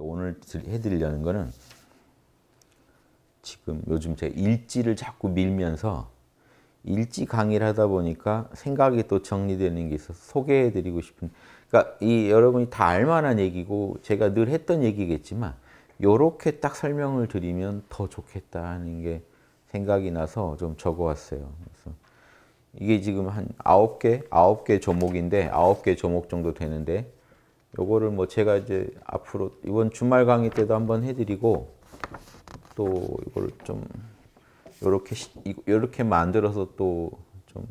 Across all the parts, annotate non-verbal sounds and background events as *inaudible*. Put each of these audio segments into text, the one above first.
오늘 해드리려는 거는 지금 요즘 제가 일지를 자꾸 밀면서 일지 강의를 하다 보니까 생각이 또 정리되는 게 있어서 소개해드리고 싶은 그러니까 이 여러분이 다 알만한 얘기고 제가 늘 했던 얘기겠지만 요렇게 딱 설명을 드리면 더 좋겠다 하는 게 생각이 나서 좀 적어왔어요. 그래서 이게 지금 한 9개, 9개 조목인데 9개 조목 정도 되는데 요거를 뭐 제가 이제 앞으로 이번 주말 강의 때도 한번 해드리고 또 이걸 좀 요렇게 요렇게 만들어서 또 좀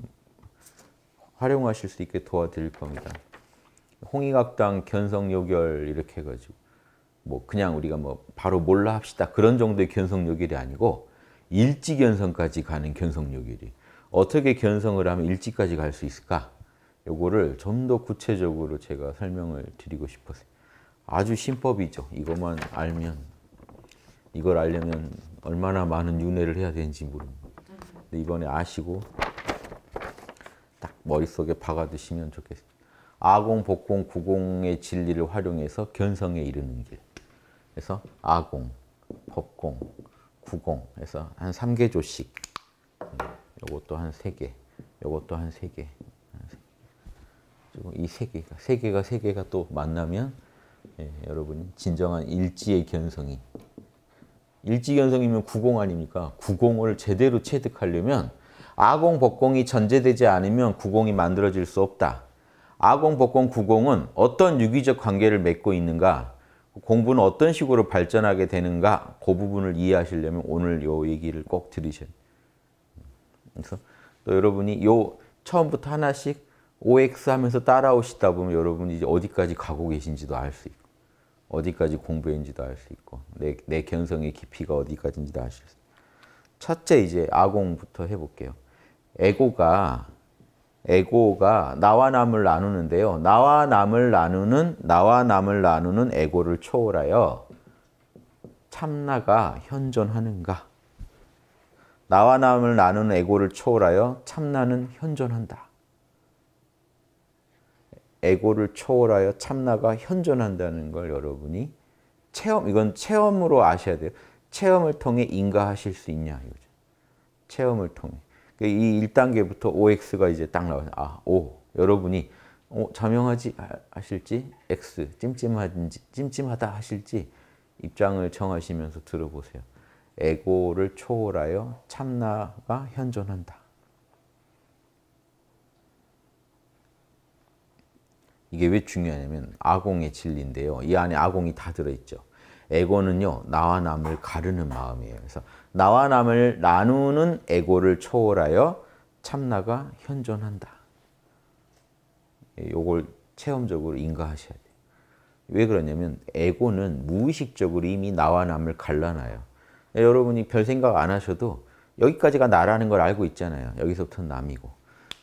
활용하실 수 있게 도와드릴 겁니다. 홍익학당 견성요결 이렇게 해가지고 뭐 그냥 우리가 뭐 바로 몰라 합시다 그런 정도의 견성요결이 아니고 일지견성까지 가는 견성요결이 어떻게 견성을 하면 일지까지 갈 수 있을까? 요거를 좀 더 구체적으로 제가 설명을 드리고 싶어서 아주 신법이죠. 이것만 알면 이걸 알려면 얼마나 많은 윤회를 해야 되는지 모릅니다. 근데 이번에 아시고 딱 머릿속에 박아두시면 좋겠습니다. 아공, 복공, 구공의 진리를 활용해서 견성에 이르는 길. 그래서 아공, 법공, 구공 해서 한 3개조씩 음, 요것도 한 3개, 요것도 한 3개 이세 개가 세 개가 세 개가 또 만나면 예, 여러분 진정한 일지의 견성이 일지견성이면 구공 아닙니까? 구공을 제대로 체득하려면 아공, 법공이 전제되지 않으면 구공이 만들어질 수 없다. 아공, 법공, 구공은 어떤 유기적 관계를 맺고 있는가? 공부는 어떤 식으로 발전하게 되는가? 그 부분을 이해하시려면 오늘 요 얘기를 꼭 들으셔야 돼요. 그래서 또 여러분이 요 처음부터 하나씩 OX 하면서 따라오시다 보면 여러분이 이제 어디까지 가고 계신지도 알 수 있고 어디까지 공부했는지도 알 수 있고 내, 내 견성의 깊이가 어디까지인지도 아실 수 있고 첫째 이제 아공부터 해볼게요. 에고가 에고가 나와 남을 나누는데요. 나와 남을 나누는 나와 남을 나누는 에고를 초월하여 참나가 현존하는가? 나와 남을 나누는 에고를 초월하여 참나는 현존한다. 에고를 초월하여 참나가 현존한다는 걸 여러분이 체험, 이건 체험으로 아셔야 돼요. 체험을 통해 인가하실 수 있냐 이거죠. 체험을 통해. 그 이 1단계부터 OX가 이제 딱 나와요. 아, O. 여러분이 오, 어, 자명하지 하실지, X, 찜찜한지, 찜찜하다 하실지 입장을 정하시면서 들어보세요. 에고를 초월하여 참나가 현존한다. 이게 왜 중요하냐면 아공의 진리인데요. 이 안에 아공이 다 들어있죠. 에고는요. 나와 남을 가르는 마음이에요. 그래서 나와 남을 나누는 에고를 초월하여 참나가 현존한다. 예, 요걸 체험적으로 인가하셔야 돼요. 왜 그러냐면 에고는 무의식적으로 이미 나와 남을 갈라놔요. 예, 여러분이 별 생각 안 하셔도 여기까지가 나라는 걸 알고 있잖아요. 여기서부터 남이고.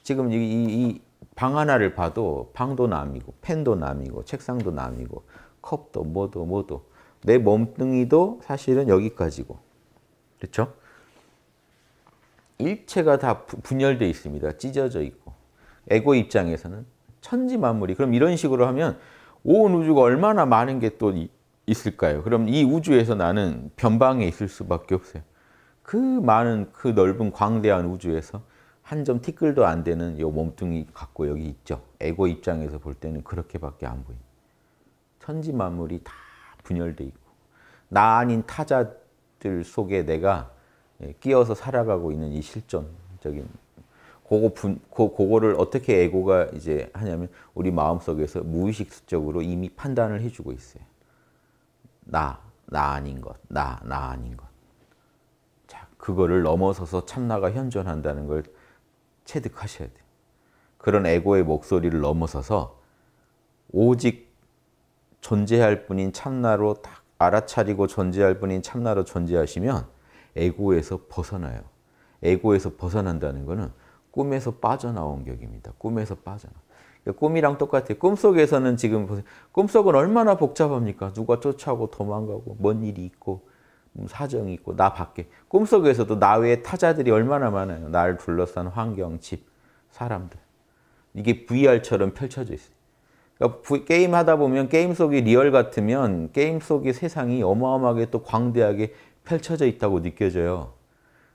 지금 이, 이, 방 하나를 봐도 방도 남이고 펜도 남이고 책상도 남이고 컵도 뭐도 뭐도 내 몸뚱이도 사실은 여기까지고 그렇죠? 일체가 다 분열돼 있습니다. 찢어져 있고 에고 입장에서는 천지 만물이 그럼 이런 식으로 하면 온 우주가 얼마나 많은 게 또 있을까요? 그럼 이 우주에서 나는 변방에 있을 수밖에 없어요. 그 많은 그 넓은 광대한 우주에서 한점 티끌도 안 되는 요 몸뚱이 갖고 여기 있죠. 에고 입장에서 볼 때는 그렇게밖에 안보입니 천지 만물이 다 분열돼 있고 나 아닌 타자들 속에 내가 예, 끼어서 살아가고 있는 이 실존적인 그거 분, 그, 그거를 어떻게 에고가 이제 하냐면 우리 마음속에서 무의식적으로 이미 판단을 해주고 있어요. 나, 나 아닌 것, 나, 나 아닌 것. 자, 그거를 넘어서서 참나가 현존한다는 걸 체득하셔야 돼요. 그런 에고의 목소리를 넘어서서 오직 존재할 뿐인 참나로 딱 알아차리고 존재할 뿐인 참나로 존재하시면 에고에서 벗어나요. 에고에서 벗어난다는 것은 꿈에서 빠져나온 격입니다. 꿈에서 빠져나. 그러니까 꿈이랑 똑같아요. 꿈속에서는 지금 꿈속은 얼마나 복잡합니까? 누가 쫓아오고 도망가고 뭔 일이 있고 음, 사정이 있고 나 밖에 꿈속에서도 나 외에 타자들이 얼마나 많아요. 나를 둘러싼 환경, 집, 사람들. 이게 VR처럼 펼쳐져 있어요. 그러니까 게임 하다 보면 게임 속이 리얼 같으면 게임 속의 세상이 어마어마하게 또 광대하게 펼쳐져 있다고 느껴져요.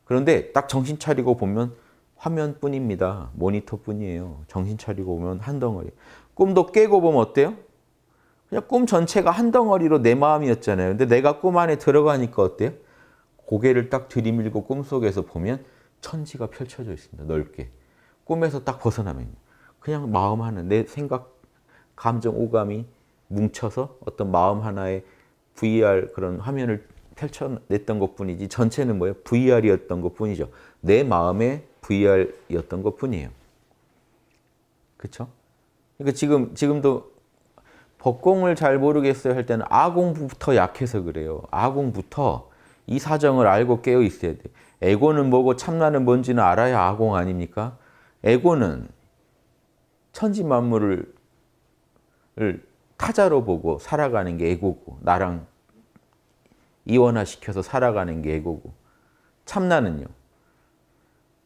그런데 딱 정신 차리고 보면 화면뿐입니다. 모니터뿐이에요. 정신 차리고 보면 한 덩어리. 꿈도 깨고 보면 어때요? 그냥 꿈 전체가 한 덩어리로 내 마음이었잖아요. 근데 내가 꿈 안에 들어가니까 어때요? 고개를 딱 들이밀고 꿈속에서 보면 천지가 펼쳐져 있습니다. 넓게. 꿈에서 딱벗어나면 그냥 마음 하나, 내 생각, 감정, 오감이 뭉쳐서 어떤 마음 하나의 VR 그런 화면을 펼쳐냈던 것뿐이지 전체는 뭐예요? VR이었던 것뿐이죠. 내 마음의 VR이었던 것뿐이에요. 그렇죠? 그러니까 지금 지금도 법공을 잘 모르겠어요 할 때는 아공부터 약해서 그래요. 아공부터 이 사정을 알고 깨어 있어야 돼. 에고는 뭐고 참나는 뭔지는 알아야 아공 아닙니까? 에고는 천지 만물을 타자로 보고 살아가는 게 에고고 나랑 이원화시켜서 살아가는 게 에고고 참나는요.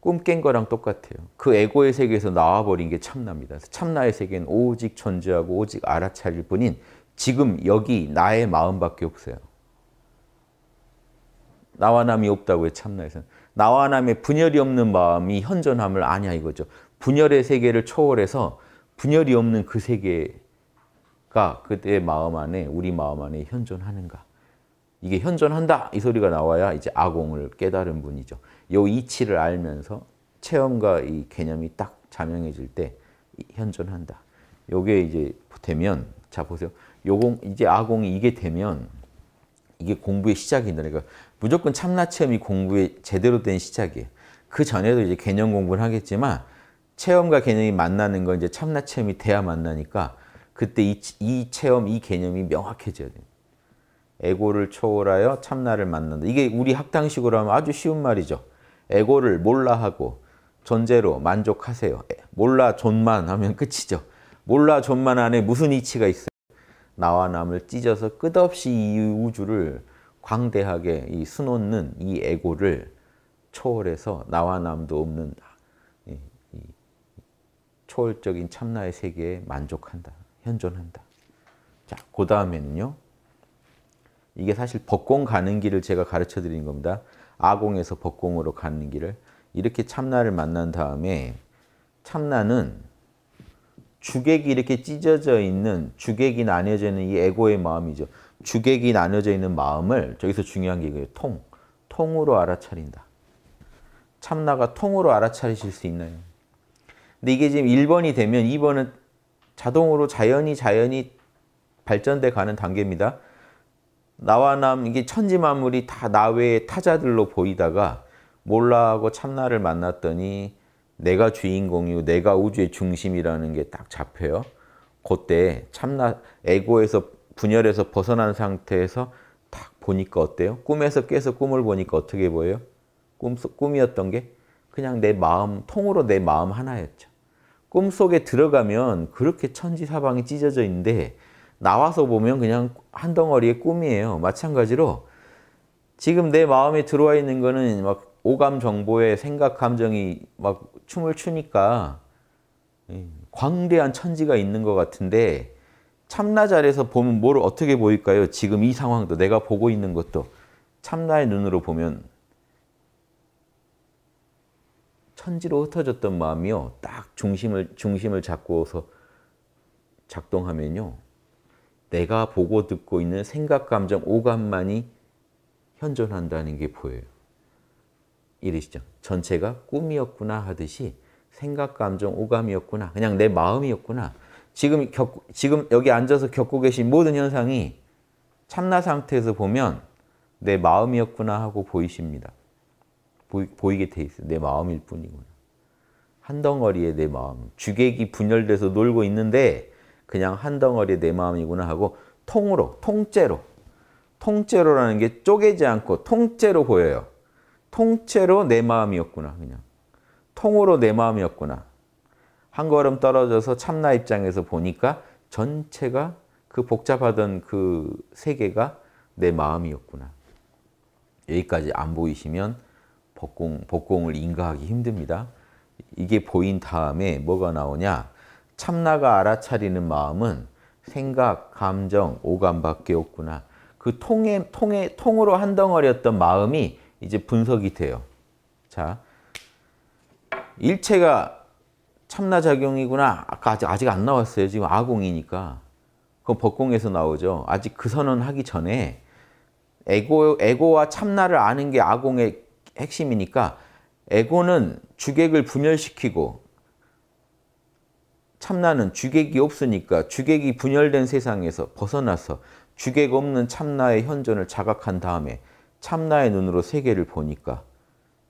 꿈깬 거랑 똑같아요. 그 에고의 세계에서 나와버린 게 참나입니다. 참나의 세계는 오직 존재하고 오직 알아차릴 뿐인 지금 여기 나의 마음밖에 없어요. 나와 남이 없다고요, 참나에서는. 나와 남의 분열이 없는 마음이 현존함을 아냐 이거죠. 분열의 세계를 초월해서 분열이 없는 그 세계가 그때의 마음 안에, 우리 마음 안에 현존하는가. 이게 현존한다 이 소리가 나와야 이제 아공을 깨달은 분이죠. 요 이치를 알면서 체험과 이 개념이 딱 자명해질 때 현존한다. 요게 이제 되면 자 보세요. 요공 이제 아공이 이게 되면 이게 공부의 시작이다. 그러니까 무조건 참나 체험이 공부의 제대로 된 시작이에요. 그 전에도 이제 개념 공부를 하겠지만 체험과 개념이 만나는 건 이제 참나 체험이 돼야 만나니까 그때 이, 이 체험, 이 개념이 명확해져야 됩니 에고를 초월하여 참나를 만난다. 이게 우리 학당식으로 하면 아주 쉬운 말이죠. 에고를 몰라하고 존재로 만족하세요. 몰라 존만 하면 끝이죠. 몰라 존만 안에 무슨 이치가 있어요? 나와 남을 찢어서 끝없이 이 우주를 광대하게 이 수놓는 이 에고를 초월해서 나와 남도 없는 초월적인 참나의 세계에 만족한다. 현존한다. 자, 그 다음에는요. 이게 사실 법공 가는 길을 제가 가르쳐 드리는 겁니다. 아공에서 법공으로 가는 길을. 이렇게 참나를 만난 다음에 참나는 주객이 이렇게 찢어져 있는 주객이 나뉘어져 있는 이 에고의 마음이죠. 주객이 나뉘어져 있는 마음을 저기서 중요한 게 이거예요. 통. 통으로 알아차린다. 참나가 통으로 알아차리실 수 있나요? 근데 이게 지금 1번이 되면 2번은 자동으로 자연히 자연히 발전돼 가는 단계입니다. 나와 남 이게 천지 만물이 다 나외의 타자들로 보이다가 몰라하고 참나를 만났더니 내가 주인공이고 내가 우주의 중심이라는 게 딱 잡혀요. 그때 참나 에고에서 분열해서 벗어난 상태에서 딱 보니까 어때요? 꿈에서 깨서 꿈을 보니까 어떻게 보여요? 꿈, 꿈이었던 게 그냥 내 마음, 통으로 내 마음 하나였죠. 꿈속에 들어가면 그렇게 천지사방이 찢어져 있는데 나와서 보면 그냥 한 덩어리의 꿈이에요. 마찬가지로 지금 내 마음에 들어와 있는 거는 막 오감 정보에 생각 감정이 막 춤을 추니까 예, 광대한 천지가 있는 것 같은데 참나 자리에서 보면 뭘 어떻게 보일까요? 지금 이 상황도 내가 보고 있는 것도 참나의 눈으로 보면 천지로 흩어졌던 마음이요. 딱 중심을 중심을 잡고서 작동하면요. 내가 보고 듣고 있는 생각, 감정, 오감만이 현존한다는 게 보여요. 이해시죠 전체가 꿈이었구나 하듯이 생각, 감정, 오감이었구나. 그냥 내 마음이었구나. 지금, 겪, 지금 여기 앉아서 겪고 계신 모든 현상이 참나 상태에서 보면 내 마음이었구나 하고 보이십니다. 보이, 게돼 있어요. 내 마음일 뿐이구나. 한 덩어리의 내 마음. 주객이 분열돼서 놀고 있는데 그냥 한 덩어리 내 마음이구나 하고 통으로, 통째로, 통째로라는 게 쪼개지 않고 통째로 보여요. 통째로 내 마음이었구나, 그냥. 통으로 내 마음이었구나. 한 걸음 떨어져서 참나 입장에서 보니까 전체가 그 복잡하던 그 세계가 내 마음이었구나. 여기까지 안 보이시면 복공, 복공을 인가하기 힘듭니다. 이게 보인 다음에 뭐가 나오냐? 참나가 알아차리는 마음은 생각, 감정, 오감밖에 없구나. 그 통에, 통에, 통으로 한 덩어리였던 마음이 이제 분석이 돼요. 자, 일체가 참나작용이구나. 아까 아직, 아직 안 나왔어요. 지금 아공이니까. 그건 법공에서 나오죠. 아직 그 선언하기 전에 에고, 에고와 참나를 아는 게 아공의 핵심이니까 에고는 주객을 분열시키고 참나는 주객이 없으니까 주객이 분열된 세상에서 벗어나서 주객 없는 참나의 현존을 자각한 다음에 참나의 눈으로 세계를 보니까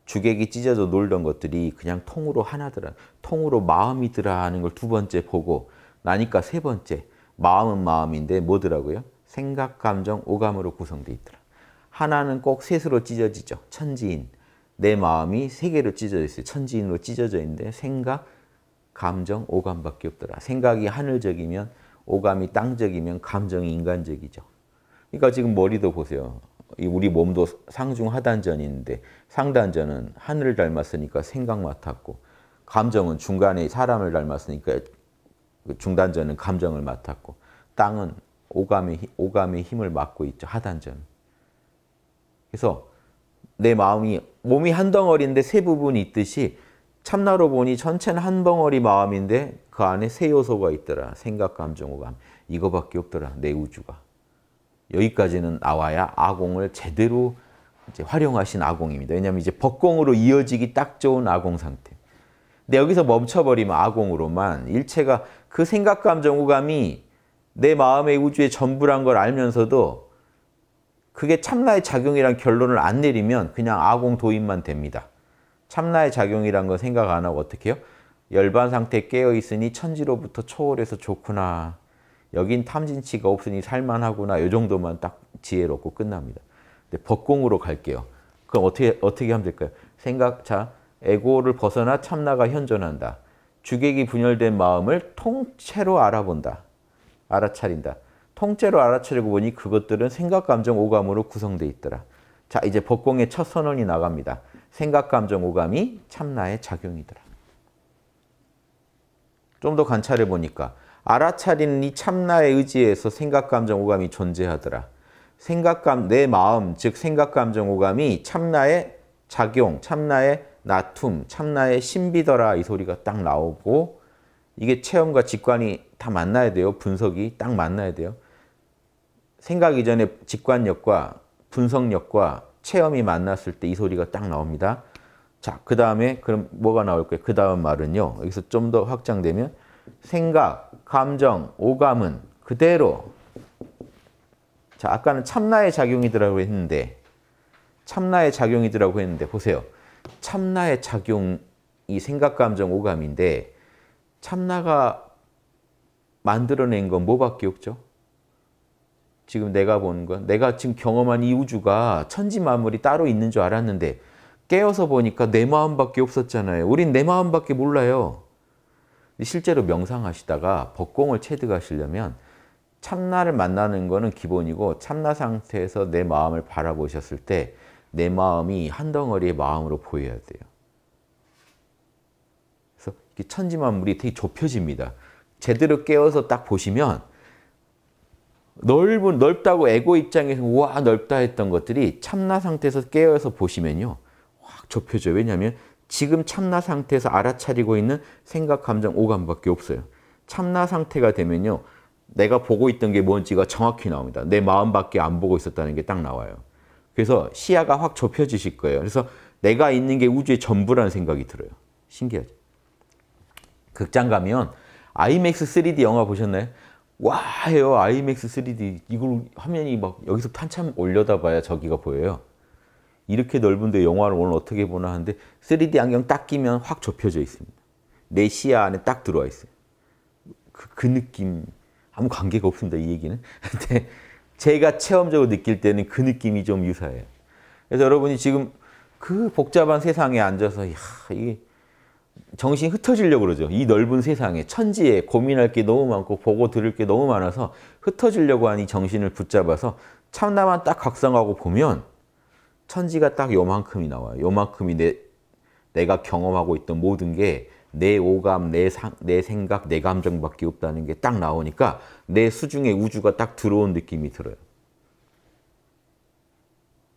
주객이 찢어져 놀던 것들이 그냥 통으로 하나더라, 통으로 마음이더라 하는 걸 두 번째 보고 나니까 세 번째, 마음은 마음인데 뭐더라고요? 생각, 감정, 오감으로 구성되어 있더라. 하나는 꼭 셋으로 찢어지죠. 천지인. 내 마음이 세 개로 찢어져 있어요. 천지인으로 찢어져 있는데 생각, 감정, 오감밖에 없더라. 생각이 하늘적이면 오감이 땅적이면 감정이 인간적이죠. 그러니까 지금 머리도 보세요. 우리 몸도 상중 하단전인데 상단전은 하늘을 닮았으니까 생각 맡았고 감정은 중간에 사람을 닮았으니까 그 중단전은 감정을 맡았고 땅은 오감의, 오감의 힘을 맡고 있죠. 하단전. 그래서 내 마음이 몸이 한 덩어리인데 세 부분이 있듯이 참나로 보니 전체는 한벙어리 마음인데 그 안에 세 요소가 있더라. 생각, 감정, 오감. 이거밖에 없더라. 내 우주가. 여기까지는 나와야 아공을 제대로 이제 활용하신 아공입니다. 왜냐하면 이제 법공으로 이어지기 딱 좋은 아공 상태. 근데 여기서 멈춰버리면 아공으로만 일체가 그 생각, 감정, 오감이 내 마음의 우주의 전부란 걸 알면서도 그게 참나의 작용이란 결론을 안 내리면 그냥 아공 도입만 됩니다. 참나의 작용이란 건 생각 안 하고 어떻게 해요? 열반 상태에 깨어 있으니 천지로부터 초월해서 좋구나. 여긴 탐진치가 없으니 살만하구나. 요 정도만 딱 지혜롭고 끝납니다. 근데 법공으로 갈게요. 그럼 어떻게 어떻게 하면 될까요? 생각차 에고를 벗어나 참나가 현존한다. 주객이 분열된 마음을 통째로 알아본다. 알아차린다. 통째로 알아차리고 보니 그것들은 생각, 감정, 오감으로 구성돼 있더라. 자, 이제 법공의 첫 선언이 나갑니다. 생각, 감정, 오감이 참나의 작용이더라. 좀 더 관찰해 보니까 알아차리는 이 참나의 의지에서 생각, 감정, 오감이 존재하더라. 생각감, 내 마음, 즉 생각, 감정, 오감이 참나의 작용, 참나의 나툼, 참나의 신비더라 이 소리가 딱 나오고 이게 체험과 직관이 다 만나야 돼요. 분석이 딱 만나야 돼요. 생각 이전에 직관력과 분석력과 체험이 만났을 때 이 소리가 딱 나옵니다. 자, 그 다음에 그럼 뭐가 나올까요? 그 다음 말은요. 여기서 좀 더 확장되면 생각, 감정, 오감은 그대로 자, 아까는 참나의 작용이더라고 했는데 참나의 작용이더라고 했는데 보세요. 참나의 작용이 생각, 감정, 오감인데 참나가 만들어낸 건 뭐밖에 없죠? 지금 내가 보는 건 내가 지금 경험한 이 우주가 천지 만물이 따로 있는 줄 알았는데 깨어서 보니까 내 마음밖에 없었잖아요. 우린 내 마음밖에 몰라요. 실제로 명상하시다가 법공을 체득하시려면 참나를 만나는 거는 기본이고 참나 상태에서 내 마음을 바라보셨을 때 내 마음이 한 덩어리의 마음으로 보여야 돼요. 그래서 천지만물이 되게 좁혀집니다. 제대로 깨어서 딱 보시면 넓은 넓다고 에고 입장에서 와 넓다 했던 것들이 참나 상태에서 깨어서 보시면요 확 좁혀져요. 왜냐하면 지금 참나 상태에서 알아차리고 있는 생각, 감정, 오감밖에 없어요. 참나 상태가 되면요 내가 보고 있던 게 뭔지가 정확히 나옵니다. 내 마음밖에 안 보고 있었다는 게 딱 나와요. 그래서 시야가 확 좁혀지실 거예요. 그래서 내가 있는 게 우주의 전부라는 생각이 들어요. 신기하죠? 극장 가면 IMAX 3D 영화 보셨나요? 와 해요 IMAX 3D 이걸 화면이 막 여기서 한참 올려다봐야 저기가 보여요 이렇게 넓은데 영화를 오늘 어떻게 보나 하는데 3D 안경 딱 끼면 확 좁혀져 있습니다 내 시야 안에 딱 들어와 있어요 그, 그 느낌 아무 관계가 없습니다 이 얘기는 *laughs* 근데 제가 체험적으로 느낄 때는 그 느낌이 좀 유사해요 그래서 여러분이 지금 그 복잡한 세상에 앉아서 야 이게 정신이 흩어지려고 그러죠. 이 넓은 세상에 천지에 고민할 게 너무 많고 보고 들을 게 너무 많아서 흩어지려고 하는 정신을 붙잡아서 참나만 딱 각성하고 보면 천지가 딱 요만큼이 나와요. 요만큼이 내, 내가 경험하고 있던 모든 게 내 오감, 내, 상, 내 생각, 내 감정밖에 없다는 게 딱 나오니까 내 수중에 우주가 딱 들어온 느낌이 들어요.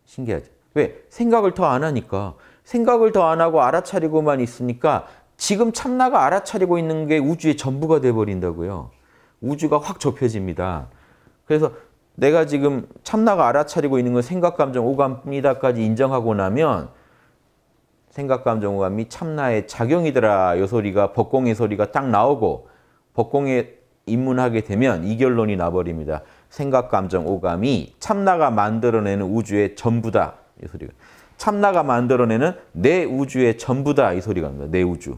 신기하죠? 왜? 생각을 더 안 하니까 생각을 더 안 하고 알아차리고만 있으니까 지금 참나가 알아차리고 있는 게 우주의 전부가 돼버린다고요. 우주가 확 좁혀집니다. 그래서 내가 지금 참나가 알아차리고 있는 건 생각, 감정, 오감이다까지 인정하고 나면 생각, 감정, 오감이 참나의 작용이더라 요 소리가 법공의 소리가 딱 나오고 법공에 입문하게 되면 이 결론이 나버립니다. 생각, 감정, 오감이 참나가 만들어내는 우주의 전부다. 이 소리가. 참나가 만들어내는 내 우주의 전부다 이 소리가 납니다. 내 우주.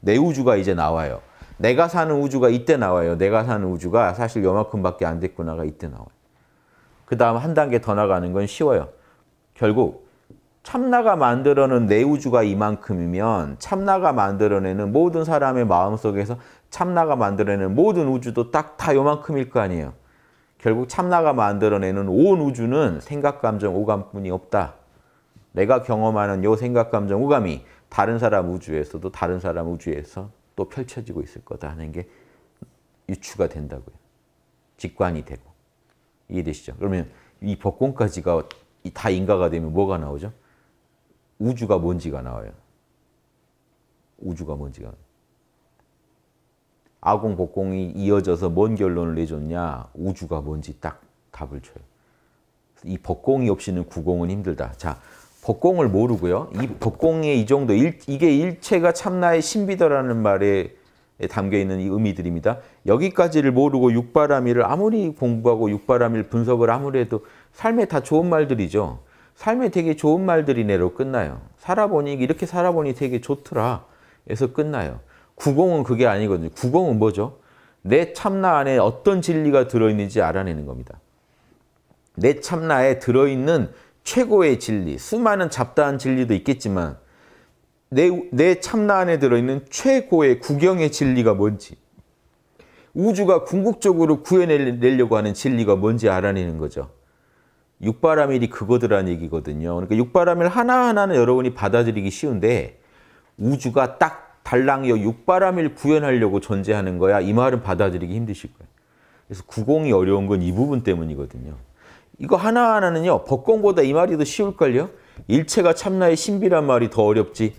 내 우주가 이제 나와요. 내가 사는 우주가 이때 나와요. 내가 사는 우주가 사실 요만큼밖에 안 됐구나가 이때 나와요. 그 다음 한 단계 더 나가는 건 쉬워요. 결국 참나가 만들어낸 내 우주가 이만큼이면 참나가 만들어내는 모든 사람의 마음속에서 참나가 만들어내는 모든 우주도 딱 다 요만큼일 거 아니에요. 결국 참나가 만들어내는 온 우주는 생각, 감정, 오감뿐이 없다. 내가 경험하는 요 생각, 감정, 우감이 다른 사람 우주에서도 다른 사람 우주에서 또 펼쳐지고 있을 거다 하는 게 유추가 된다고요. 직관이 되고. 이해되시죠? 그러면 이 법권까지가 다 인가가 되면 뭐가 나오죠? 우주가 뭔지가 나와요. 우주가 뭔지가. 아공, 복공이 이어져서 뭔 결론을 내줬냐? 우주가 뭔지 딱 답을 줘요. 이 법공이 없이는 구공은 힘들다. 자, 법공을 모르고요. 이 법공의 이 정도 일, 이게 일체가 참나의 신비더라는 말에 담겨 있는 이 의미들입니다. 여기까지를 모르고 육바라밀을 아무리 공부하고 육바라밀 분석을 아무리 해도 삶에 다 좋은 말들이죠. 삶에 되게 좋은 말들이네로 끝나요. 살아보니 이렇게 살아보니 되게 좋더라 에서 끝나요. 구공은 그게 아니거든요. 구공은 뭐죠? 내 참나 안에 어떤 진리가 들어있는지 알아내는 겁니다. 내 참나에 들어있는 최고의 진리, 수많은 잡다한 진리도 있겠지만 내, 내 참나 안에 들어있는 최고의 구경의 진리가 뭔지 우주가 궁극적으로 구해내려고 하는 진리가 뭔지 알아내는 거죠. 육바라밀이 그거더란 얘기거든요. 그러니까 육바라밀 하나하나는 여러분이 받아들이기 쉬운데 우주가 딱 달랑여 육바라밀 구현하려고 존재하는 거야. 이 말은 받아들이기 힘드실 거예요. 그래서 구공이 어려운 건 이 부분 때문이거든요. 이거 하나하나는요. 법공보다 이 말이 더 쉬울걸요. 일체가 참나의 신비란 말이 더 어렵지.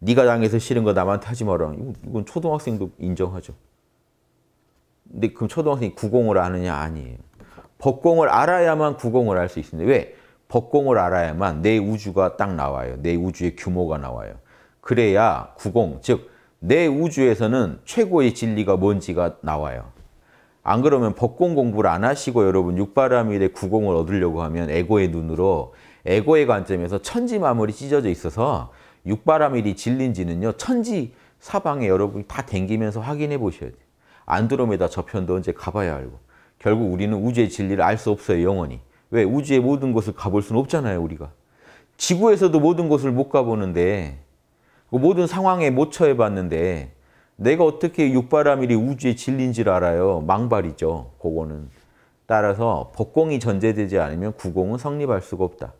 네가 당해서 싫은 거 남한테 하지 마라. 이건 초등학생도 인정하죠. 근데 그럼 초등학생이 구공을 아느냐? 아니에요. 법공을 알아야만 구공을 알 수 있습니다. 왜? 법공을 알아야만 내 우주가 딱 나와요. 내 우주의 규모가 나와요. 그래야 구공, 즉 내 우주에서는 최고의 진리가 뭔지가 나와요. 안 그러면 법공 공부를 안 하시고 여러분 육바라밀의 구공을 얻으려고 하면 에고의 눈으로 에고의 관점에서 천지 마물이 찢어져 있어서 육바라밀이 진린지는요 천지 사방에 여러분이 다 댕기면서 확인해 보셔야 돼요. 안드로메다 저편도 언제 가봐야 알고 결국 우리는 우주의 진리를 알 수 없어요 영원히. 왜? 우주의 모든 곳을 가볼 수는 없잖아요 우리가. 지구에서도 모든 곳을 못 가보는데 그 모든 상황에 못 처해봤는데 내가 어떻게 육바라밀이 우주의 진리인지를 알아요. 망발이죠. 그거는. 따라서 법공이 전제되지 않으면 구공은 성립할 수가 없다.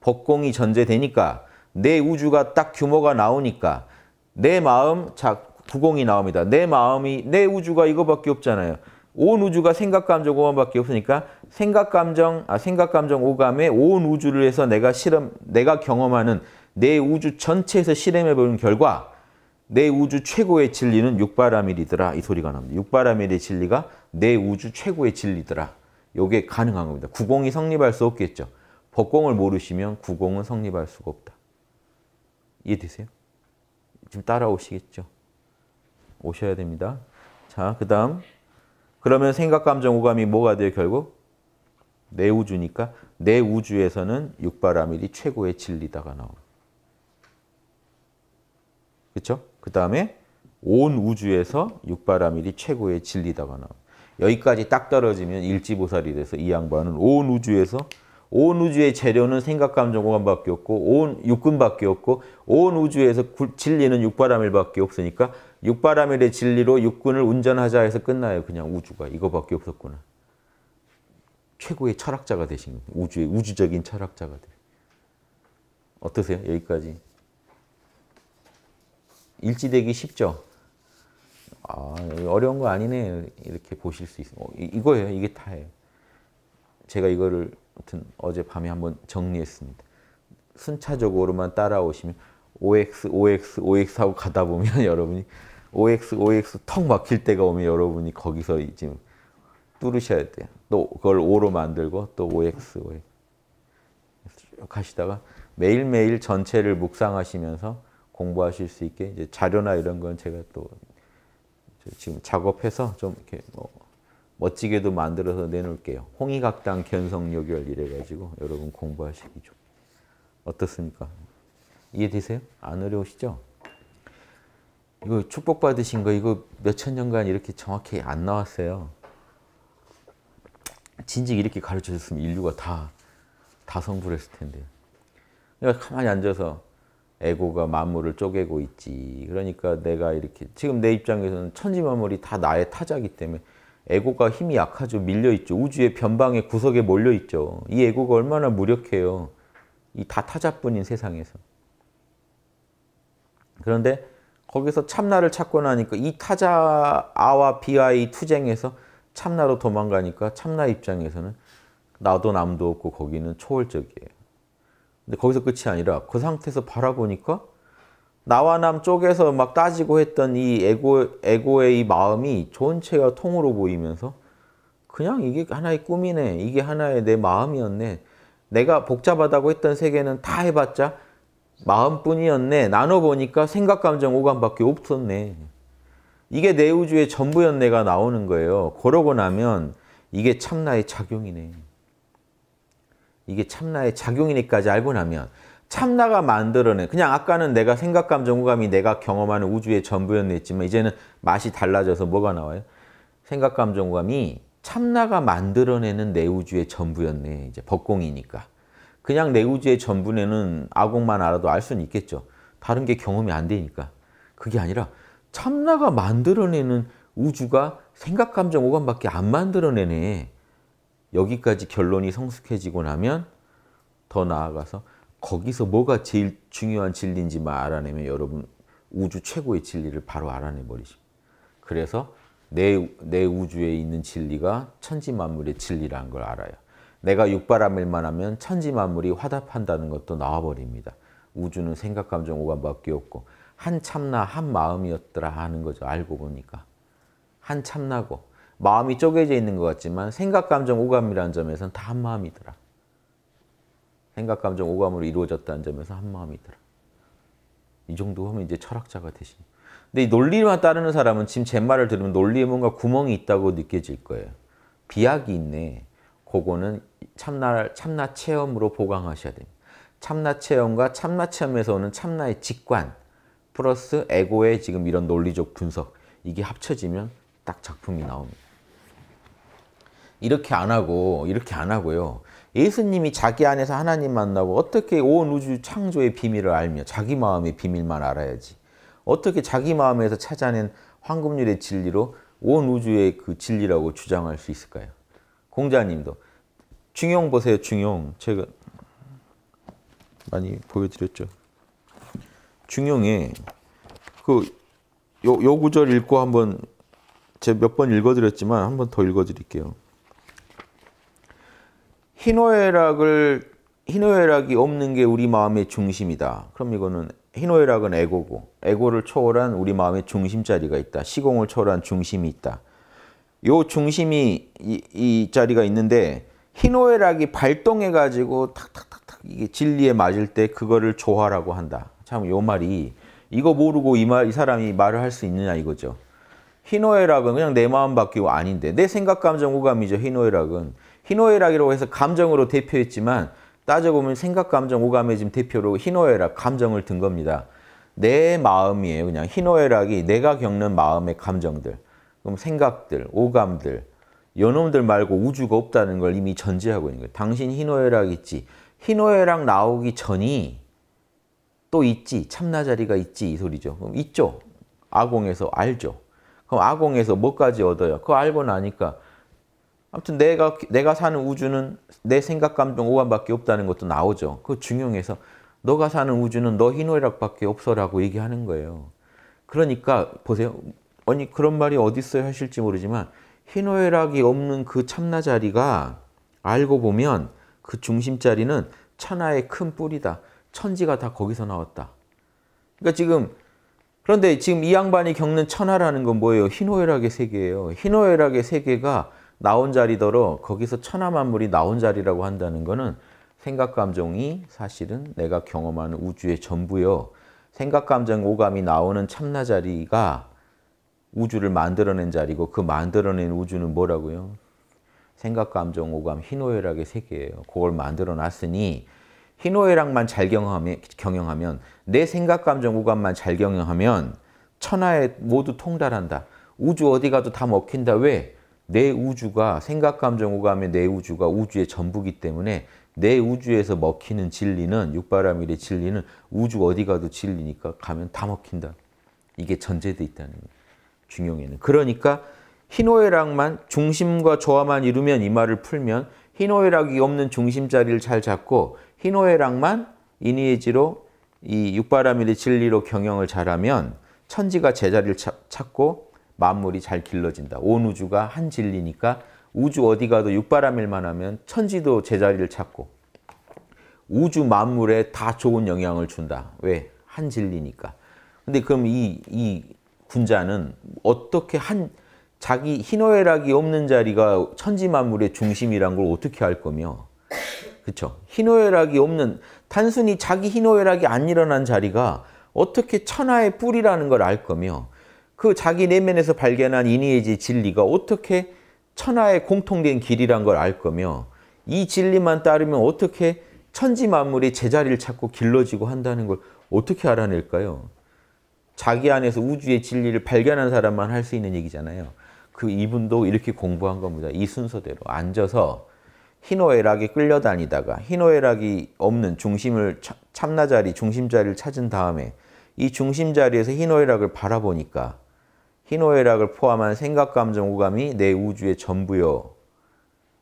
법공이 전제되니까 내 우주가 딱 규모가 나오니까 내 마음, 자, 구공이 나옵니다. 내 마음이, 내 우주가 이거밖에 없잖아요. 온 우주가 생각, 감정, 오감밖에 없으니까 생각, 감정, 아, 생각, 감정, 오감에 온 우주를 해서 내가 실험, 내가 경험하는 내 우주 전체에서 실험해보는 결과 내 우주 최고의 진리는 육바라밀이더라 이 소리가 납니다. 육바라밀의 진리가 내 우주 최고의 진리더라. 이게 가능한 겁니다. 구공이 성립할 수 없겠죠. 법공을 모르시면 구공은 성립할 수가 없다. 이해되세요? 지금 따라오시겠죠? 오셔야 됩니다. 자, 그 다음 그러면 생각, 감정, 오감이 뭐가 돼요 결국? 내 우주니까 내 우주에서는 육바라밀이 최고의 진리다가 나옵니다. 그렇죠? 그 다음에 온 우주에서 육바라밀이 최고의 진리다가 나와. 여기까지 딱 떨어지면 일지보살이 돼서 이 양반은 온 우주에서 온 우주의 재료는 생각, 감정, 공감밖에 없고 온육군밖에 없고 온 우주에서 진리는 육바라밀밖에 없으니까 육바라밀의 진리로 육군을 운전하자 해서 끝나요. 그냥 우주가 이거밖에 없었구나. 최고의 철학자가 되신 거예 우주의 우주적인 철학자가 돼. 어떠세요? 여기까지. 일치되기 쉽죠. 아, 어려운 거 아니네. 이렇게 보실 수 있어요. 이거예요. 이게 타예요. 제가 이거를 아무튼 어젯밤에 한번 정리했습니다. 순차적으로만 따라오시면 OX, OX, OX 하고 가다 보면 *laughs* 여러분이 OX, OX 턱 막힐 때가 오면 여러분이 거기서 지금 뚫으셔야 돼요. 또 그걸 O로 만들고 또 OX, OX 쭉 하시다가 매일매일 전체를 묵상하시면서 공부하실 수 있게 이제 자료나 이런 건 제가 또 지금 작업해서 좀 이렇게 뭐 멋지게도 만들어서 내놓을게요. 홍의각당 견성요결 이래가지고 여러분 공부하시기 좀 어떻습니까? 이해되세요? 안 어려우시죠? 이거 축복받으신 거 이거 몇천 년간 이렇게 정확히 안 나왔어요. 진즉 이렇게 가르쳐줬으면 인류가 다, 다 성불했을 텐데. 그러 그러니까 가만히 앉아서 에고가 만물을 쪼개고 있지. 그러니까 내가 이렇게 지금 내 입장에서는 천지만물이 다 나의 타자기 때문에 에고가 힘이 약하죠. 밀려있죠. 우주의 변방의 구석에 몰려있죠. 이 에고가 얼마나 무력해요. 이 다 타자뿐인 세상에서. 그런데 거기서 참나를 찾고 나니까 이 타자 아와 비와의 투쟁에서 참나로 도망가니까 참나 입장에서는 나도 남도 없고 거기는 초월적이에요. 근데 거기서 끝이 아니라 그 상태에서 바라보니까 나와 남 쪽에서 막 따지고 했던 이 에고, 에고의 이 마음이 전체가 통으로 보이면서 그냥 이게 하나의 꿈이네. 이게 하나의 내 마음이었네. 내가 복잡하다고 했던 세계는 다 해봤자 마음뿐이었네. 나눠보니까 생각, 감정, 오감밖에 없었네. 이게 내 우주의 전부였네가 나오는 거예요. 그러고 나면 이게 참나의 작용이네. 이게 참나의 작용이니까지 알고 나면 참나가 만들어낸 그냥 아까는 내가 생각, 감정, 후감이 내가 경험하는 우주의 전부였지만 이제는 맛이 달라져서 뭐가 나와요? 생각, 감정, 후감이 참나가 만들어내는 내 우주의 전부였네. 이제 법공이니까. 그냥 내 우주의 전부내는 아공만 알아도 알 수는 있겠죠. 다른 게 경험이 안 되니까. 그게 아니라 참나가 만들어내는 우주가 생각, 감정, 오감밖에 안 만들어내네. 여기까지 결론이 성숙해지고 나면 더 나아가서 거기서 뭐가 제일 중요한 진리인지만 알아내면 여러분 우주 최고의 진리를 바로 알아내버리십니다. 그래서 내, 내 우주에 있는 진리가 천지만물의 진리라는 걸 알아요. 내가 육바람일만 하면 천지만물이 화답한다는 것도 나와버립니다. 우주는 생각, 감정, 오감밖에 없고 한 참나 한 마음이었더라 하는 거죠. 알고 보니까. 한 참나고 마음이 쪼개져 있는 것 같지만 생각, 감정, 오감이라는 점에서는 다 한마음이더라. 생각, 감정, 오감으로 이루어졌다는 점에서 한마음이더라. 이 정도 하면 이제 철학자가 되신. 근데 이 논리만 따르는 사람은 지금 제 말을 들으면 논리에 뭔가 구멍이 있다고 느껴질 거예요. 비약이 있네. 그거는 참나, 참나 체험으로 보강하셔야 됩니다. 참나 체험과 참나 체험에서 오는 참나의 직관 플러스 에고의 지금 이런 논리적 분석 이게 합쳐지면 딱 작품이 나옵니다. 이렇게 안 하고 이렇게 안 하고요. 예수님이 자기 안에서 하나님 만나고 어떻게 온 우주 창조의 비밀을 알며 자기 마음의 비밀만 알아야지. 어떻게 자기 마음에서 찾아낸 황금률의 진리로 온 우주의 그 진리라고 주장할 수 있을까요? 공자님도 중용 보세요. 중용. 제가 많이 보여드렸죠. 중용에 그 요, 요 구절 읽고 한번 제몇번 읽어드렸지만 한번 더 읽어드릴게요. 희노애락을 희노애락이 없는 게 우리 마음의 중심이다. 그럼 이거는 희노애락은 에고고 에고를 초월한 우리 마음의 중심 자리가 있다. 시공을 초월한 중심이 있다. 요 중심이 이, 이 자리가 있는데 희노애락이 발동해 가지고 탁탁탁탁 이게 진리에 맞을 때 그거를 조화라고 한다. 참요 말이 이거 모르고 이말이 사람이 말을 할 수 있느냐 이거죠. 희노애락은 그냥 내 마음 바뀌고 아닌데 내 생각 감정 우감이죠 희노애락은 희노애락이라고 해서 감정으로 대표했지만 따져보면 생각, 감정, 오감의 지금 대표로 희노애락, 감정을 든 겁니다. 내 마음이에요. 그냥 희노애락이 내가 겪는 마음의 감정들, 그럼 생각들, 오감들, 요놈들 말고 우주가 없다는 걸 이미 전제하고 있는 거예요. 당신 희노애락 있지. 희노애락 나오기 전이 또 있지. 참나자리가 있지. 이 소리죠. 그럼 있죠. 아공에서 알죠. 그럼 아공에서 뭐까지 얻어요? 그거 알고 나니까 아무튼 내가 내가 사는 우주는 내 생각, 감정, 오감밖에 없다는 것도 나오죠. 그중용에서 너가 사는 우주는 너 희노애락밖에 없어라고 얘기하는 거예요. 그러니까 보세요. 아니 그런 말이 어디 있어요 하실지 모르지만 희노애락이 없는 그 참나 자리가 알고 보면 그 중심 자리는 천하의 큰 뿌리다. 천지가 다 거기서 나왔다. 그러니까 지금 그런데 지금 이 양반이 겪는 천하라는 건 뭐예요? 희노애락의 세계예요. 희노애락의 세계가 나온 자리더러 거기서 천하만물이 나온 자리라고 한다는 것은 생각 감정이 사실은 내가 경험하는 우주의 전부요. 생각 감정 오감이 나오는 참나 자리가 우주를 만들어낸 자리고 그 만들어낸 우주는 뭐라고요? 생각 감정 오감 희노애락의 세계예요. 그걸 만들어놨으니 희노애락만 잘 경험해, 경영하면 내 생각 감정 오감만 잘 경영하면 천하에 모두 통달한다. 우주 어디 가도 다 먹힌다. 왜? 내 우주가 생각, 감정, 오감의 내 우주가 우주의 전부기 때문에 내 우주에서 먹히는 진리는 육바라밀의 진리는 우주 어디 가도 진리니까 가면 다 먹힌다. 이게 전제돼 있다는 중용에는. 그러니까 희노애락만 중심과 조화만 이루면 이 말을 풀면 희노애락이 없는 중심 자리를 잘 잡고 희노애락만 인의지로 이 육바라밀의 진리로 경영을 잘하면 천지가 제자리를 찾고 만물이 잘 길러진다. 온 우주가 한 진리니까 우주 어디 가도 육바람일만 하면 천지도 제자리를 찾고 우주 만물에 다 좋은 영향을 준다. 왜? 한 진리니까. 근데 그럼 이, 이 군자는 어떻게 한 자기 희노애락이 없는 자리가 천지만물의 중심이란 걸 어떻게 할 거며 그렇 희노애락이 없는 단순히 자기 희노애락이 안 일어난 자리가 어떻게 천하의 뿌리라는 걸 알 거며 그 자기 내면에서 발견한 이니에지 진리가 어떻게 천하의 공통된 길이란 걸 알 거며 이 진리만 따르면 어떻게 천지 만물이 제자리를 찾고 길러지고 한다는 걸 어떻게 알아낼까요? 자기 안에서 우주의 진리를 발견한 사람만 할 수 있는 얘기잖아요. 그 이분도 이렇게 공부한 겁니다. 이 순서대로 앉아서 희노애락에 끌려다니다가 희노애락이 없는 중심을 참나자리, 중심자리를 찾은 다음에 이 중심자리에서 희노애락을 바라보니까 희노애락을 포함한 생각, 감정, 오감이 내 우주의 전부요.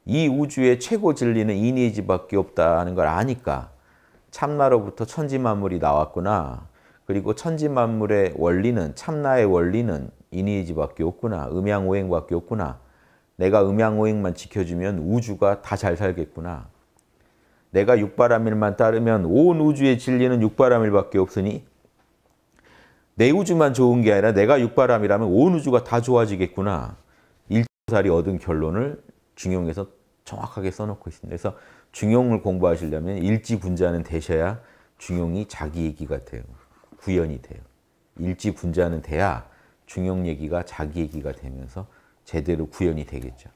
이 우주의 최고 진리는 이니지밖에 없다는 걸 아니까 참나로부터 천지만물이 나왔구나. 그리고 천지만물의 원리는 참나의 원리는 이니지밖에 없구나. 음양오행밖에 없구나. 내가 음양오행만 지켜주면 우주가 다 잘 살겠구나. 내가 육바람일만 따르면 온 우주의 진리는 육바람일밖에 없으니 내 우주만 좋은 게 아니라 내가 육바람이라면 온 우주가 다 좋아지겠구나. 일조살이 얻은 결론을 중용에서 정확하게 써놓고 있습니다. 그래서 중용을 공부하시려면 일지 분자는 되셔야 중용이 자기 얘기가 돼요. 구현이 돼요. 일지 분자는 돼야 중용 얘기가 자기 얘기가 되면서 제대로 구현이 되겠죠.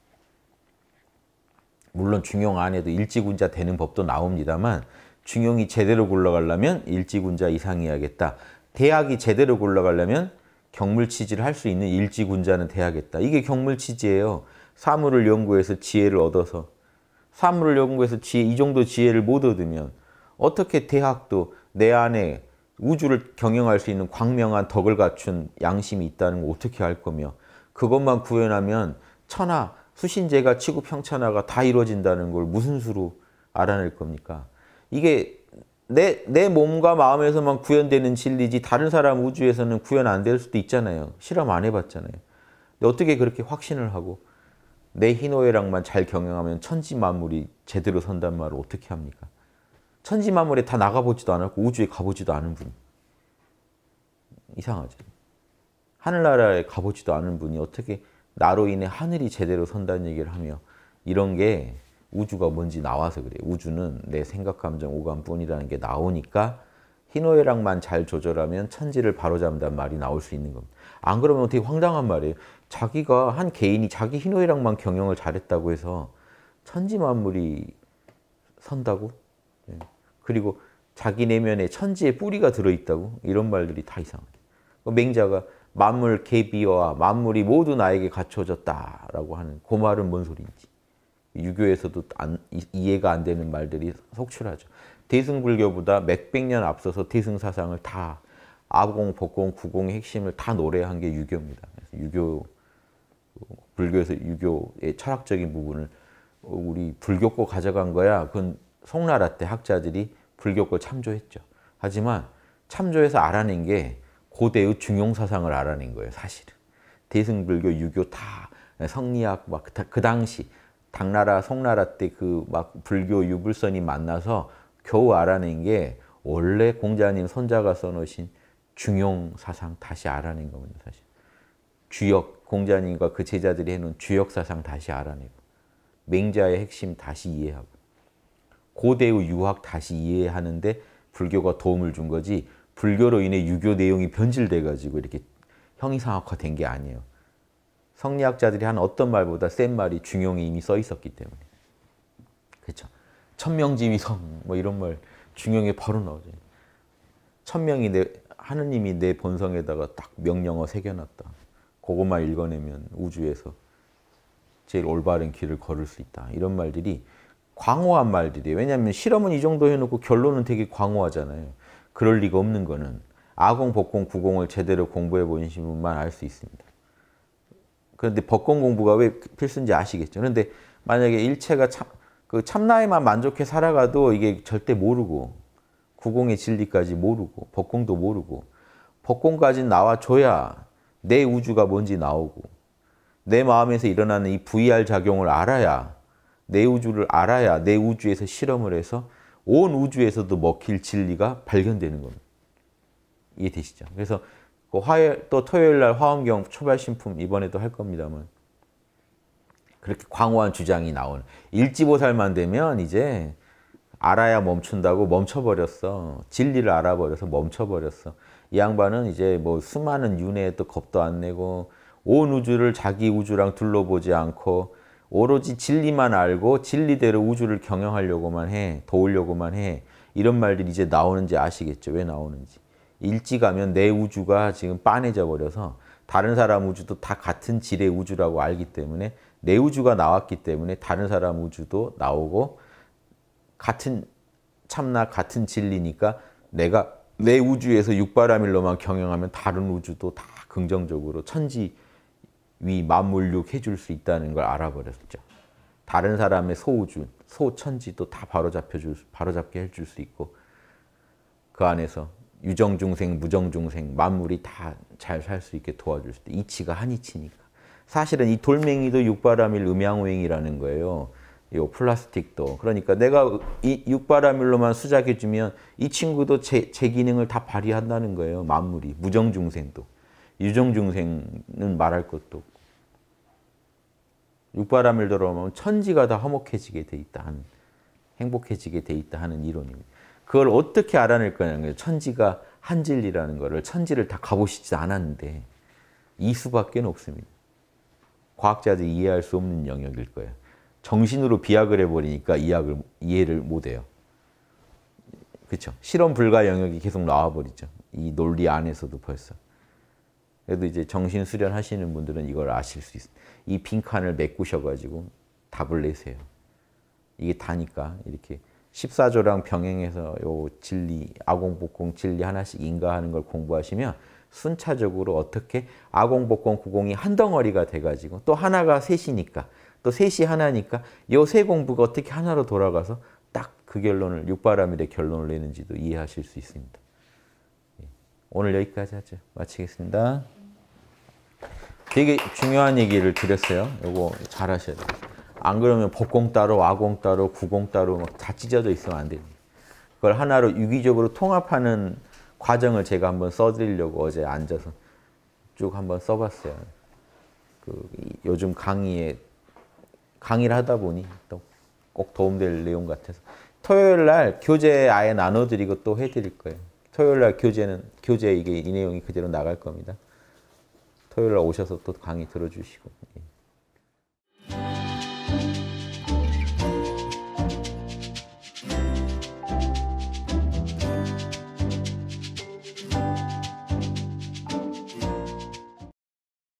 물론 중용 안에도 일지분자 되는 법도 나옵니다만 중용이 제대로 굴러가려면 일지분자 이상이어야겠다. 대학이 제대로 굴러가려면 경물치지를 할 수 있는 일지군자는 돼야겠다. 이게 경물치지예요. 사물을 연구해서 지혜를 얻어서 사물을 연구해서 지혜, 이 정도 지혜를 못 얻으면 어떻게 대학도 내 안에 우주를 경영할 수 있는 광명한 덕을 갖춘 양심이 있다는 걸 어떻게 알 거며 그것만 구현하면 천하, 수신제가 치고 평천하가 다 이루어진다는 걸 무슨 수로 알아낼 겁니까? 이게 내, 내 몸과 마음에서만 구현되는 진리지 다른 사람 우주에서는 구현 안 될 수도 있잖아요. 실험 안 해봤잖아요. 근데 어떻게 그렇게 확신을 하고 내 희노애락만 잘 경영하면 천지만물이 제대로 선단 말을 어떻게 합니까? 천지만물에 다 나가보지도 않았고 우주에 가보지도 않은 분. 이상하죠. 하늘나라에 가보지도 않은 분이 어떻게 나로 인해 하늘이 제대로 선다는 얘기를 하며 이런 게 우주가 뭔지 나와서 그래요. 우주는 내 생각, 감정, 오감뿐이라는 게 나오니까 희노애락만 잘 조절하면 천지를 바로잡는다는 말이 나올 수 있는 겁니다. 안 그러면 되게 황당한 말이에요. 자기가 한 개인이 자기 희노애락만 경영을 잘했다고 해서 천지 만물이 선다고? 예. 그리고 자기 내면에 천지의 뿌리가 들어있다고? 이런 말들이 다 이상해요. 그 맹자가 만물 개비어와 만물이 모두 나에게 갖춰졌다라고 하는 그 말은 뭔 소리인지. 유교에서도 안, 이해가 안 되는 말들이 속출하죠. 대승불교보다 몇백년 앞서서 대승 사상을 다 아공, 법공, 구공의 핵심을 다 노래한 게 유교입니다. 유교, 불교에서 유교의 철학적인 부분을 우리 불교고 가져간 거야. 그건 송나라 때 학자들이 불교고 참조했죠. 하지만 참조해서 알아낸 게 고대의 중용사상을 알아낸 거예요, 사실은. 대승불교, 유교 다 성리학 막그 당시 당나라, 송나라 때 그 막 불교 유불선이 만나서 겨우 알아낸 게 원래 공자님 손자가 써놓으신 중용 사상 다시 알아낸 거거든요, 사실. 주역, 공자님과 그 제자들이 해놓은 주역 사상 다시 알아내고, 맹자의 핵심 다시 이해하고, 고대의 유학 다시 이해하는데 불교가 도움을 준 거지, 불교로 인해 유교 내용이 변질돼가지고 이렇게 형이상학화된 게 아니에요. 성리학자들이 한 어떤 말보다 센 말이 중용이 이미 써 있었기 때문에. 그렇죠. 천명지위성 뭐 이런 말 중용에 바로 나오죠. 천명이 내 하느님이 내 본성에다가 딱 명령어 새겨놨다. 그것만 읽어내면 우주에서 제일 올바른 길을 걸을 수 있다. 이런 말들이 광호한 말들이에요. 왜냐하면 실험은 이 정도 해놓고 결론은 되게 광호하잖아요. 그럴 리가 없는 거는 아공, 복공, 구공을 제대로 공부해 보신 분만 알 수 있습니다. 그런데 법권 공부가 왜 필수인지 아시겠죠. 그런데 만약에 일체가 참, 그 참나에만 만족해 살아가도 이게 절대 모르고 구공의 진리까지 모르고 법공도 모르고 법공까지 나와줘야 내 우주가 뭔지 나오고 내 마음에서 일어나는 이 VR 작용을 알아야 내 우주를 알아야 내 우주에서 실험을 해서 온 우주에서도 먹힐 진리가 발견되는 겁니다. 이해되시죠? 그래서 그 화요일 또 토요일 날 화엄경 초발 신품 이번에도 할 겁니다만 그렇게 광호한 주장이 나온 일지보살만 되면 이제 알아야 멈춘다고 멈춰버렸어. 진리를 알아버려서 멈춰버렸어. 이 양반은 이제 뭐 수많은 윤회에 또 겁도 안 내고 온 우주를 자기 우주랑 둘러보지 않고 오로지 진리만 알고 진리대로 우주를 경영하려고만 해. 도우려고만 해. 이런 말들이 이제 나오는지 아시겠죠? 왜 나오는지. 일찍가면내 우주가 지금 빤해져 버려서 다른 사람 우주도 다 같은 질의 우주라고 알기 때문에 내 우주가 나왔기 때문에 다른 사람 우주도 나오고 같은 참나 같은 진리니까 내가 내 우주에서 육바라밀로만 경영하면 다른 우주도 다 긍정적으로 천지 위 만물육 해줄 수 있다는 걸 알아버렸죠. 다른 사람의 소우주, 소천지도 다 바로잡혀줄, 바로잡게 해줄 수 있고 그 안에서 유정중생, 무정중생, 만물이 다 잘 살 수 있게 도와줄 수 있다. 이치가 한이치니까. 사실은 이 돌멩이도 육바라밀 음양오행이라는 거예요. 요 플라스틱도. 그러니까 내가 이 육바라밀로만 수작해주면 이 친구도 제, 제 기능을 다 발휘한다는 거예요. 만물이. 무정중생도. 유정중생은 말할 것도 없고. 육바라밀 들어오면 천지가 다 화목해지게 돼 있다 하는, 행복해지게 돼 있다 하는 이론입니다. 그걸 어떻게 알아낼 거냐는 거예요. 천지가 한 진리라는 거를 천지를 다 가보시지 않았는데 이 수밖에 없습니다. 과학자들이 이해할 수 없는 영역일 거예요. 정신으로 비약을 해버리니까 이해를, 이해를 못해요. 그렇죠? 실험 불가 영역이 계속 나와버리죠. 이 논리 안에서도 벌써. 그래도 이제 정신 수련 하시는 분들은 이걸 아실 수 있어요. 이 빈칸을 메꾸셔가지고 답을 내세요. 이게 다니까 이렇게 14조랑 병행해서 요 진리, 아공복공 진리 하나씩 인가하는 걸 공부하시면 순차적으로 어떻게 아공복공 구공이 한 덩어리가 돼가지고 또 하나가 셋이니까 또 셋이 하나니까 요 세 공부가 어떻게 하나로 돌아가서 딱 그 결론을 육바라밀의 결론을 내는지도 이해하실 수 있습니다. 예. 오늘 여기까지 하죠. 마치겠습니다. 되게 중요한 얘기를 드렸어요. 요거 잘 하셔야 돼요. 안 그러면 법공 따로, 와공 따로, 구공 따로 막다 찢어져 있으면 안 됩니다. 그걸 하나로 유기적으로 통합하는 과정을 제가 한번 써드리려고 어제 앉아서 쭉 한번 써봤어요. 그 요즘 강의에 강의를 하다 보니 또 꼭 도움될 내용 같아서 토요일 날 교재 아예 나눠드리고 또 해드릴 거예요. 토요일 날 교재는 교재 이게 이 내용이 그대로 나갈 겁니다. 토요일 날 오셔서 또 강의 들어주시고.